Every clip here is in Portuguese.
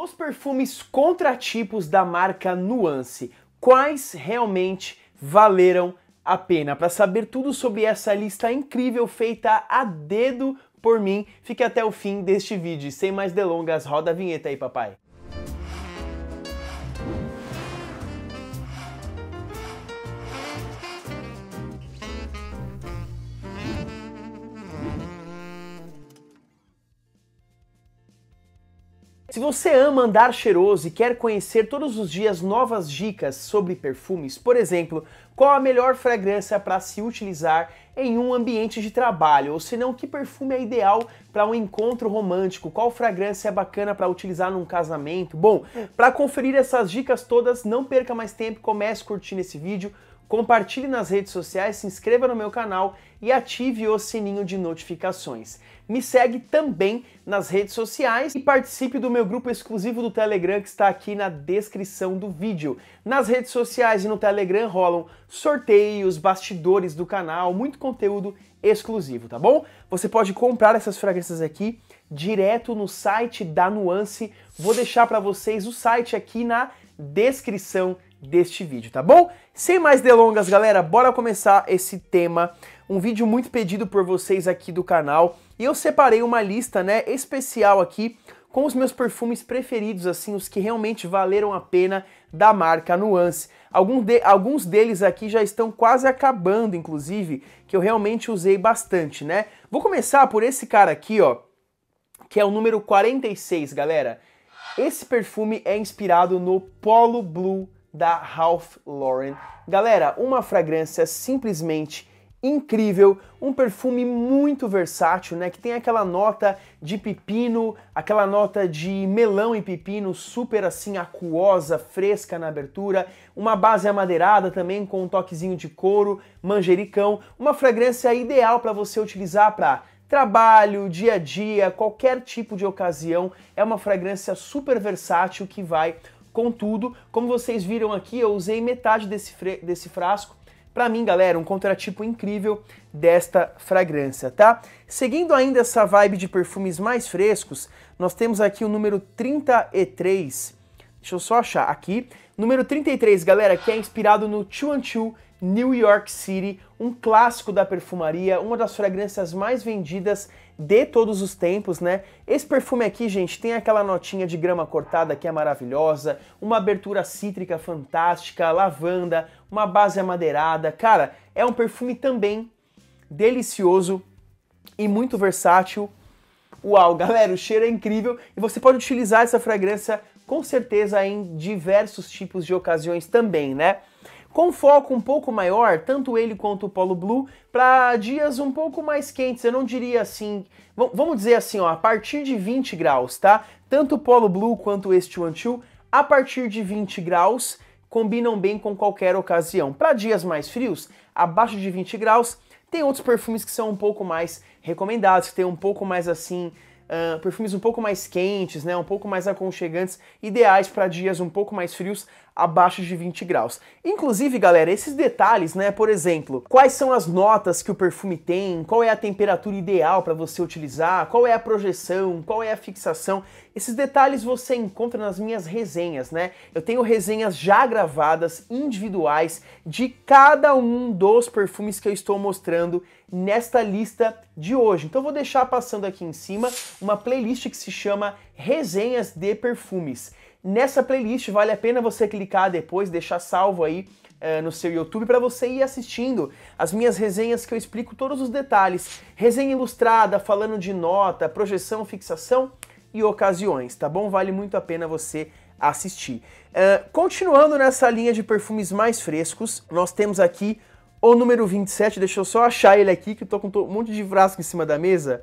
Dos perfumes contratipos da marca Nuance, quais realmente valeram a pena? Para saber tudo sobre essa lista incrível feita a dedo por mim, fique até o fim deste vídeo. Sem mais delongas, roda a vinheta aí, papai. Se você ama andar cheiroso e quer conhecer todos os dias novas dicas sobre perfumes, por exemplo, qual a melhor fragrância para se utilizar em um ambiente de trabalho, ou se não, que perfume é ideal para um encontro romântico, qual fragrância é bacana para utilizar num casamento. Bom, para conferir essas dicas todas, não perca mais tempo, comece curtindo esse vídeo, Compartilhe nas redes sociais, se inscreva no meu canal e ative o sininho de notificações. Me segue também nas redes sociais e participe do meu grupo exclusivo do Telegram que está aqui na descrição do vídeo. Nas redes sociais e no Telegram rolam sorteios, bastidores do canal, muito conteúdo exclusivo, tá bom? Você pode comprar essas fragrâncias aqui direto no site da Nuance. Vou deixar para vocês o site aqui na descrição deste vídeo, tá bom? Sem mais delongas, galera, bora começar esse tema, um vídeo muito pedido por vocês aqui do canal, e eu separei uma lista, né, especial aqui com os meus perfumes preferidos, assim, os que realmente valeram a pena da marca Nuance. Alguns, de, alguns deles aqui já estão quase acabando, inclusive, que eu realmente usei bastante, né? Vou começar por esse cara aqui, ó, que é o número 46, galera. Esse perfume é inspirado no Polo Blue da Ralph Lauren. Galera, uma fragrância simplesmente incrível, um perfume muito versátil, né, que tem aquela nota de pepino, aquela nota de melão e pepino super assim aquosa, fresca na abertura, uma base amadeirada também com um toquezinho de couro, manjericão, uma fragrância ideal para você utilizar para trabalho, dia a dia, qualquer tipo de ocasião, é uma fragrância super versátil que vai Contudo, como vocês viram aqui, eu usei metade desse, desse frasco. Para mim, galera, um contratipo incrível desta fragrância, tá? Seguindo ainda essa vibe de perfumes mais frescos, nós temos aqui o número 33. Deixa eu só achar aqui. Número 33, galera, que é inspirado no 212 New York City, um clássico da perfumaria, uma das fragrâncias mais vendidas de todos os tempos, né? Esse perfume aqui, gente, tem aquela notinha de grama cortada que é maravilhosa, uma abertura cítrica fantástica, lavanda, uma base amadeirada. Cara, é um perfume também delicioso e muito versátil. Uau, galera, o cheiro é incrível e você pode utilizar essa fragrância com certeza em diversos tipos de ocasiões também, né? com foco um pouco maior, tanto ele quanto o Polo Blue, para dias um pouco mais quentes. Eu não diria assim, vamos dizer assim, ó, a partir de 20 graus, tá? Tanto o Polo Blue quanto este One Two, a partir de 20 graus, combinam bem com qualquer ocasião. Para dias mais frios, abaixo de 20 graus, tem outros perfumes que são um pouco mais recomendados, que tem um pouco mais assim, uh, perfumes um pouco mais quentes, né, um pouco mais aconchegantes, ideais para dias um pouco mais frios abaixo de 20 graus. Inclusive, galera, esses detalhes, né? Por exemplo, quais são as notas que o perfume tem, qual é a temperatura ideal para você utilizar, qual é a projeção, qual é a fixação. Esses detalhes você encontra nas minhas resenhas, né? Eu tenho resenhas já gravadas individuais de cada um dos perfumes que eu estou mostrando nesta lista de hoje. Então vou deixar passando aqui em cima uma playlist que se chama Resenhas de Perfumes. Nessa playlist vale a pena você clicar depois, deixar salvo aí uh, no seu YouTube para você ir assistindo as minhas resenhas que eu explico todos os detalhes. Resenha ilustrada, falando de nota, projeção, fixação e ocasiões, tá bom? Vale muito a pena você assistir. Uh, continuando nessa linha de perfumes mais frescos, nós temos aqui o número 27, deixa eu só achar ele aqui, que eu tô com um monte de frasco em cima da mesa.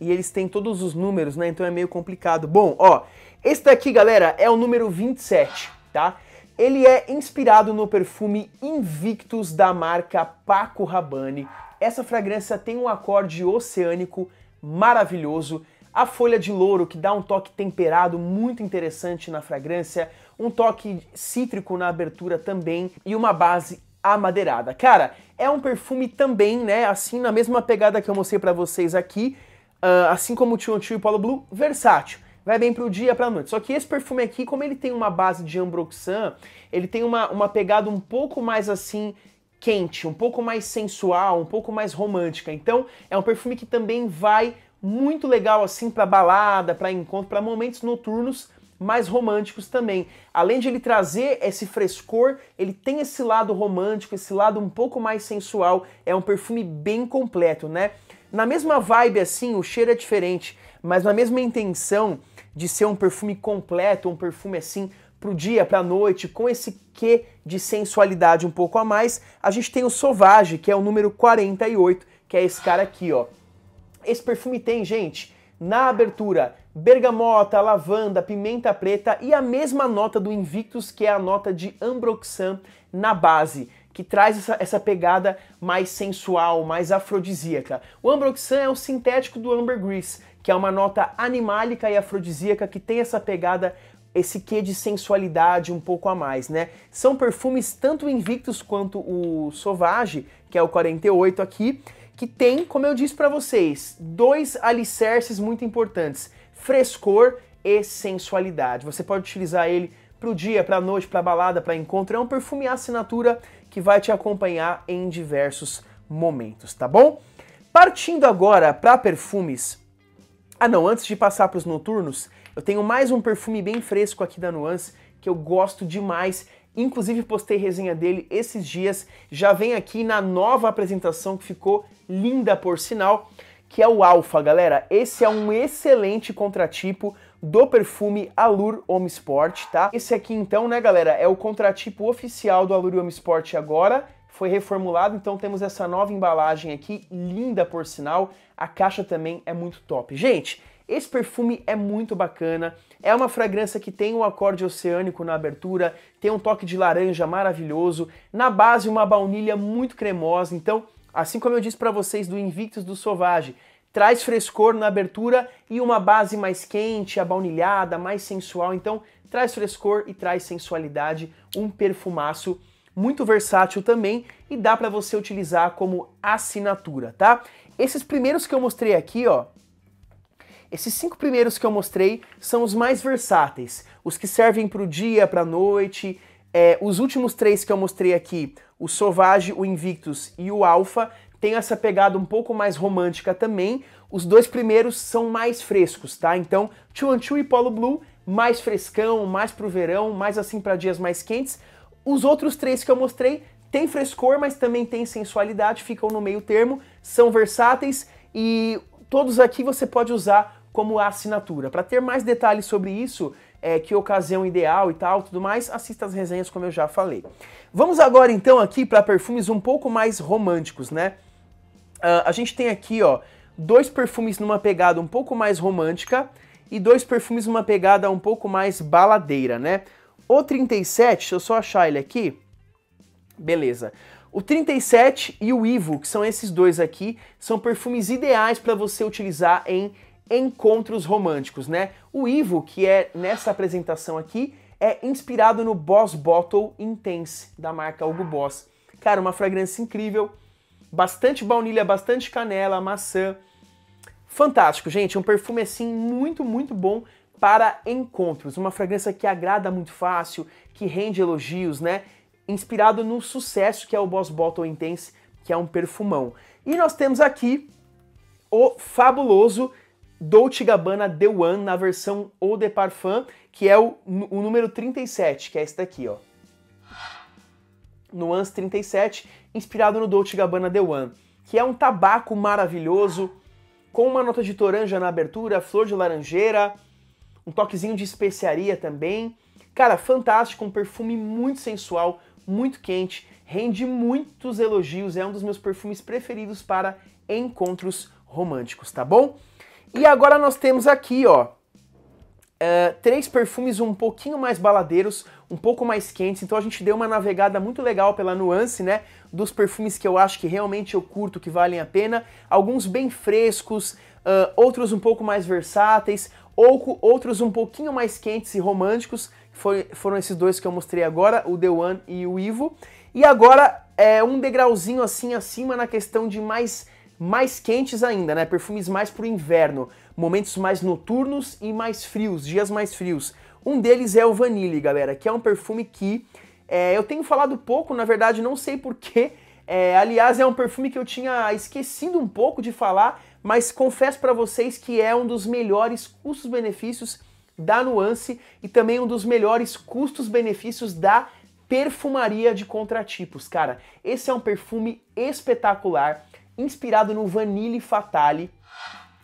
E eles têm todos os números, né? Então é meio complicado. Bom, ó, esse daqui, galera, é o número 27, tá? Ele é inspirado no perfume Invictus da marca Paco Rabanne. Essa fragrância tem um acorde oceânico maravilhoso, a folha de louro que dá um toque temperado muito interessante na fragrância, um toque cítrico na abertura também e uma base amadeirada. Cara, é um perfume também, né, assim na mesma pegada que eu mostrei para vocês aqui, uh, assim como o Tion Tio e Paulo Blue, versátil vai bem pro dia, pra noite. Só que esse perfume aqui, como ele tem uma base de ambroxan, ele tem uma, uma pegada um pouco mais assim quente, um pouco mais sensual, um pouco mais romântica. Então, é um perfume que também vai muito legal assim para balada, para encontro, para momentos noturnos mais românticos também. Além de ele trazer esse frescor, ele tem esse lado romântico, esse lado um pouco mais sensual. É um perfume bem completo, né? Na mesma vibe assim, o cheiro é diferente mas na mesma intenção de ser um perfume completo, um perfume assim pro dia, pra noite, com esse quê de sensualidade um pouco a mais, a gente tem o Sauvage, que é o número 48, que é esse cara aqui, ó. Esse perfume tem, gente, na abertura, bergamota, lavanda, pimenta preta e a mesma nota do Invictus, que é a nota de Ambroxan na base que traz essa, essa, pegada mais sensual, mais afrodisíaca. O Ambroxan é o sintético do Ambergris, que é uma nota animálica e afrodisíaca que tem essa pegada esse quê de sensualidade um pouco a mais, né? São perfumes tanto o Invictus quanto o Sauvage, que é o 48 aqui, que tem, como eu disse para vocês, dois alicerces muito importantes: frescor e sensualidade. Você pode utilizar ele para o dia, para a noite, para balada, para encontro. É um perfume assinatura que vai te acompanhar em diversos momentos, tá bom? Partindo agora para perfumes ah não, antes de passar para os noturnos, eu tenho mais um perfume bem fresco aqui da Nuance que eu gosto demais. Inclusive postei resenha dele esses dias, já vem aqui na nova apresentação que ficou linda por sinal, que é o Alpha, galera. Esse é um excelente contratipo do perfume Allure Home Sport, tá? Esse aqui então, né, galera, é o contratipo oficial do Allure Home Sport agora foi reformulado, então temos essa nova embalagem aqui, linda por sinal. A caixa também é muito top. Gente, esse perfume é muito bacana, é uma fragrância que tem um acorde oceânico na abertura, tem um toque de laranja maravilhoso, na base uma baunilha muito cremosa, então, assim como eu disse para vocês do Invictus do Sauvage, traz frescor na abertura e uma base mais quente, abaunilhada, mais sensual, então traz frescor e traz sensualidade, um perfumaço muito versátil também e dá para você utilizar como assinatura, tá? Esses primeiros que eu mostrei aqui, ó, esses cinco primeiros que eu mostrei são os mais versáteis, os que servem para o dia, para a noite. É, os últimos três que eu mostrei aqui, o Sauvage, o Invictus e o Alpha, tem essa pegada um pouco mais romântica também. Os dois primeiros são mais frescos, tá? Então, Chuanchu e Polo Blue, mais frescão, mais pro verão, mais assim para dias mais quentes. Os outros três que eu mostrei têm frescor, mas também têm sensualidade, ficam no meio termo, são versáteis e todos aqui você pode usar como assinatura. Para ter mais detalhes sobre isso, é, que ocasião ideal e tal, tudo mais, assista as resenhas como eu já falei. Vamos agora então aqui para perfumes um pouco mais românticos, né? Uh, a gente tem aqui, ó, dois perfumes numa pegada um pouco mais romântica e dois perfumes numa pegada um pouco mais baladeira, né? O 37, deixa eu só achar ele aqui, beleza. O 37 e o Ivo, que são esses dois aqui, são perfumes ideais para você utilizar em encontros românticos, né? O Ivo, que é nessa apresentação aqui, é inspirado no Boss Bottle Intense da marca Hugo Boss. Cara, uma fragrância incrível, bastante baunilha, bastante canela, maçã. Fantástico, gente, um perfume assim muito, muito bom para encontros, uma fragrância que agrada muito fácil, que rende elogios, né? Inspirado no sucesso que é o Boss Bottle Intense, que é um perfumão. E nós temos aqui o fabuloso Dolce Gabbana The One na versão Eau de Parfum, que é o, o número 37, que é esse daqui, ó. Nuance 37, inspirado no Dolce Gabbana The One, que é um tabaco maravilhoso, com uma nota de toranja na abertura, flor de laranjeira, um toquezinho de especiaria também. Cara, fantástico, um perfume muito sensual, muito quente, rende muitos elogios, é um dos meus perfumes preferidos para encontros românticos, tá bom? E agora nós temos aqui, ó, Uh, três perfumes um pouquinho mais baladeiros, um pouco mais quentes, então a gente deu uma navegada muito legal pela nuance, né, dos perfumes que eu acho que realmente eu curto, que valem a pena, alguns bem frescos, uh, outros um pouco mais versáteis, ou outros um pouquinho mais quentes e românticos, foi, foram esses dois que eu mostrei agora, o The One e o Ivo. E agora é um degrauzinho assim acima na questão de mais mais quentes ainda, né? Perfumes mais pro inverno, momentos mais noturnos e mais frios, dias mais frios. Um deles é o Vanille, galera, que é um perfume que é, eu tenho falado pouco, na verdade, não sei porquê. É, aliás, é um perfume que eu tinha esquecido um pouco de falar mas confesso para vocês que é um dos melhores custos-benefícios da Nuance e também um dos melhores custos-benefícios da perfumaria de contratipos. Cara, esse é um perfume espetacular, inspirado no Vanille Fatale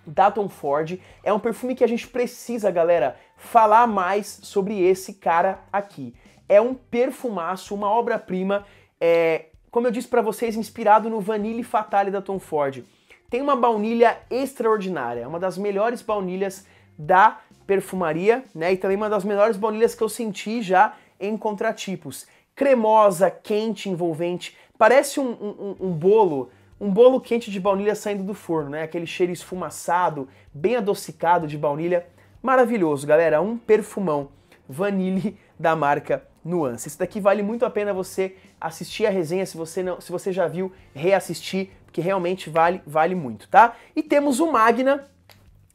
da Tom Ford. É um perfume que a gente precisa, galera, falar mais sobre esse cara aqui. É um perfumaço, uma obra-prima, é, como eu disse para vocês, inspirado no Vanille Fatale da Tom Ford tem uma baunilha extraordinária, é uma das melhores baunilhas da perfumaria, né? E também uma das melhores baunilhas que eu senti já em contratipos. Cremosa, quente, envolvente, parece um, um, um bolo, um bolo quente de baunilha saindo do forno, né? Aquele cheiro esfumaçado, bem adocicado de baunilha. Maravilhoso, galera, um perfumão vanille da marca nuances. Isso daqui vale muito a pena você assistir a resenha, se você não, se você já viu, reassistir, porque realmente vale, vale muito, tá? E temos o Magna,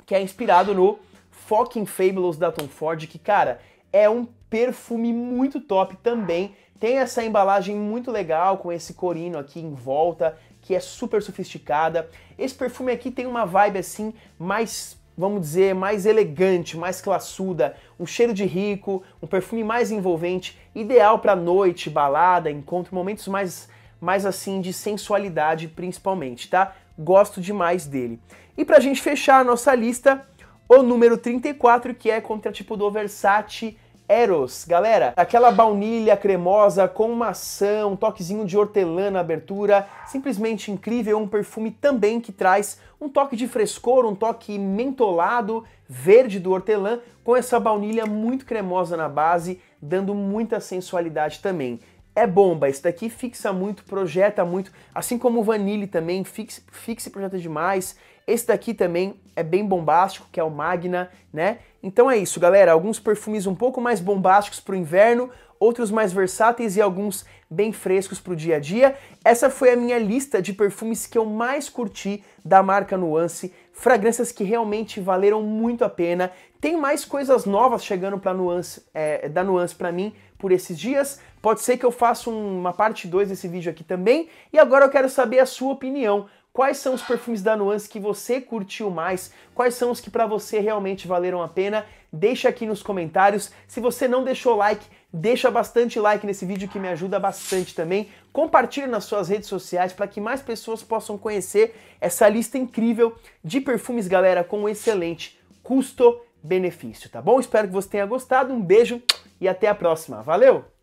que é inspirado no Fucking Fabulous da Tom Ford, que, cara, é um perfume muito top também. Tem essa embalagem muito legal com esse corino aqui em volta, que é super sofisticada. Esse perfume aqui tem uma vibe assim mais vamos dizer, mais elegante, mais classuda, um cheiro de rico, um perfume mais envolvente, ideal para noite, balada, encontro, momentos mais mais assim de sensualidade principalmente, tá? Gosto demais dele. E pra gente fechar a nossa lista, o número 34, que é tipo do Versace Eros. Galera, aquela baunilha cremosa com maçã, um toquezinho de hortelã na abertura, simplesmente incrível, um perfume também que traz um toque de frescor, um toque mentolado, verde do hortelã, com essa baunilha muito cremosa na base, dando muita sensualidade também é bomba. Esse daqui fixa muito, projeta muito, assim como o Vanille também, fixa, fixa e projeta demais. Esse daqui também é bem bombástico, que é o Magna, né? Então é isso, galera. Alguns perfumes um pouco mais bombásticos para o inverno, outros mais versáteis e alguns bem frescos para o dia a dia. Essa foi a minha lista de perfumes que eu mais curti da marca Nuance. Fragrâncias que realmente valeram muito a pena. Tem mais coisas novas chegando pra Nuance, é, da Nuance para mim por esses dias. Pode ser que eu faça uma parte 2 desse vídeo aqui também. E agora eu quero saber a sua opinião. Quais são os perfumes da Nuance que você curtiu mais? Quais são os que para você realmente valeram a pena? Deixa aqui nos comentários. Se você não deixou like, deixa bastante like nesse vídeo que me ajuda bastante também. Compartilhe nas suas redes sociais para que mais pessoas possam conhecer essa lista incrível de perfumes, galera, com um excelente custo-benefício, tá bom? Espero que você tenha gostado. Um beijo e até a próxima. Valeu!